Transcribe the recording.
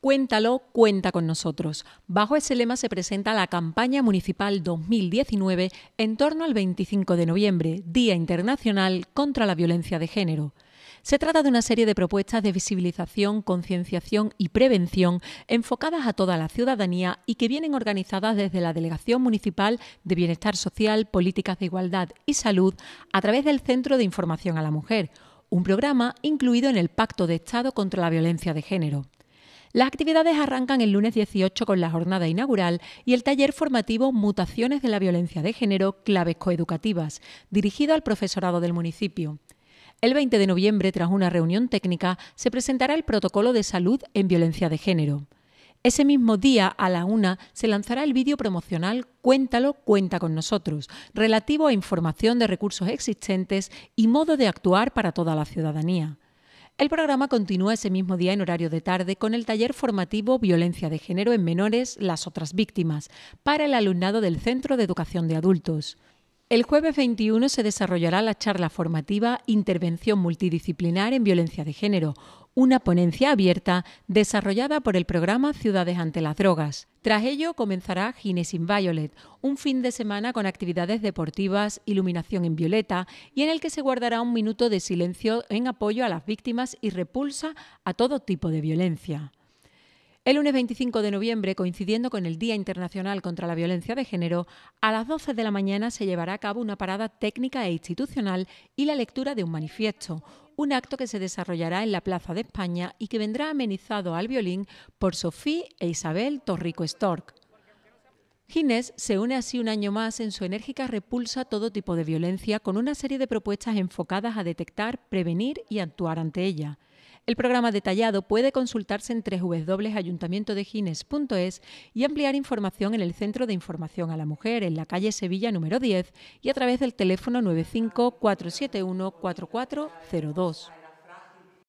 Cuéntalo, cuenta con nosotros. Bajo ese lema se presenta la campaña municipal 2019 en torno al 25 de noviembre, Día Internacional contra la Violencia de Género. Se trata de una serie de propuestas de visibilización, concienciación y prevención enfocadas a toda la ciudadanía y que vienen organizadas desde la Delegación Municipal de Bienestar Social, Políticas de Igualdad y Salud a través del Centro de Información a la Mujer, un programa incluido en el Pacto de Estado contra la Violencia de Género. Las actividades arrancan el lunes 18 con la jornada inaugural y el taller formativo Mutaciones de la Violencia de Género, Claves Coeducativas, dirigido al profesorado del municipio. El 20 de noviembre, tras una reunión técnica, se presentará el protocolo de salud en violencia de género. Ese mismo día, a la una, se lanzará el vídeo promocional Cuéntalo, cuenta con nosotros, relativo a información de recursos existentes y modo de actuar para toda la ciudadanía. El programa continúa ese mismo día en horario de tarde con el taller formativo Violencia de Género en Menores, las otras víctimas, para el alumnado del Centro de Educación de Adultos. El jueves 21 se desarrollará la charla formativa Intervención Multidisciplinar en Violencia de Género, una ponencia abierta desarrollada por el programa Ciudades ante las Drogas. Tras ello comenzará Gines in Violet, un fin de semana con actividades deportivas, iluminación en violeta y en el que se guardará un minuto de silencio en apoyo a las víctimas y repulsa a todo tipo de violencia. El lunes 25 de noviembre, coincidiendo con el Día Internacional contra la Violencia de Género, a las 12 de la mañana se llevará a cabo una parada técnica e institucional y la lectura de un manifiesto, un acto que se desarrollará en la Plaza de España y que vendrá amenizado al violín por Sofía e Isabel Torrico Stork. Ginés se une así un año más en su enérgica repulsa a todo tipo de violencia con una serie de propuestas enfocadas a detectar, prevenir y actuar ante ella. El programa detallado puede consultarse en www.ayuntamientodegines.es y ampliar información en el Centro de Información a la Mujer, en la calle Sevilla número 10 y a través del teléfono 95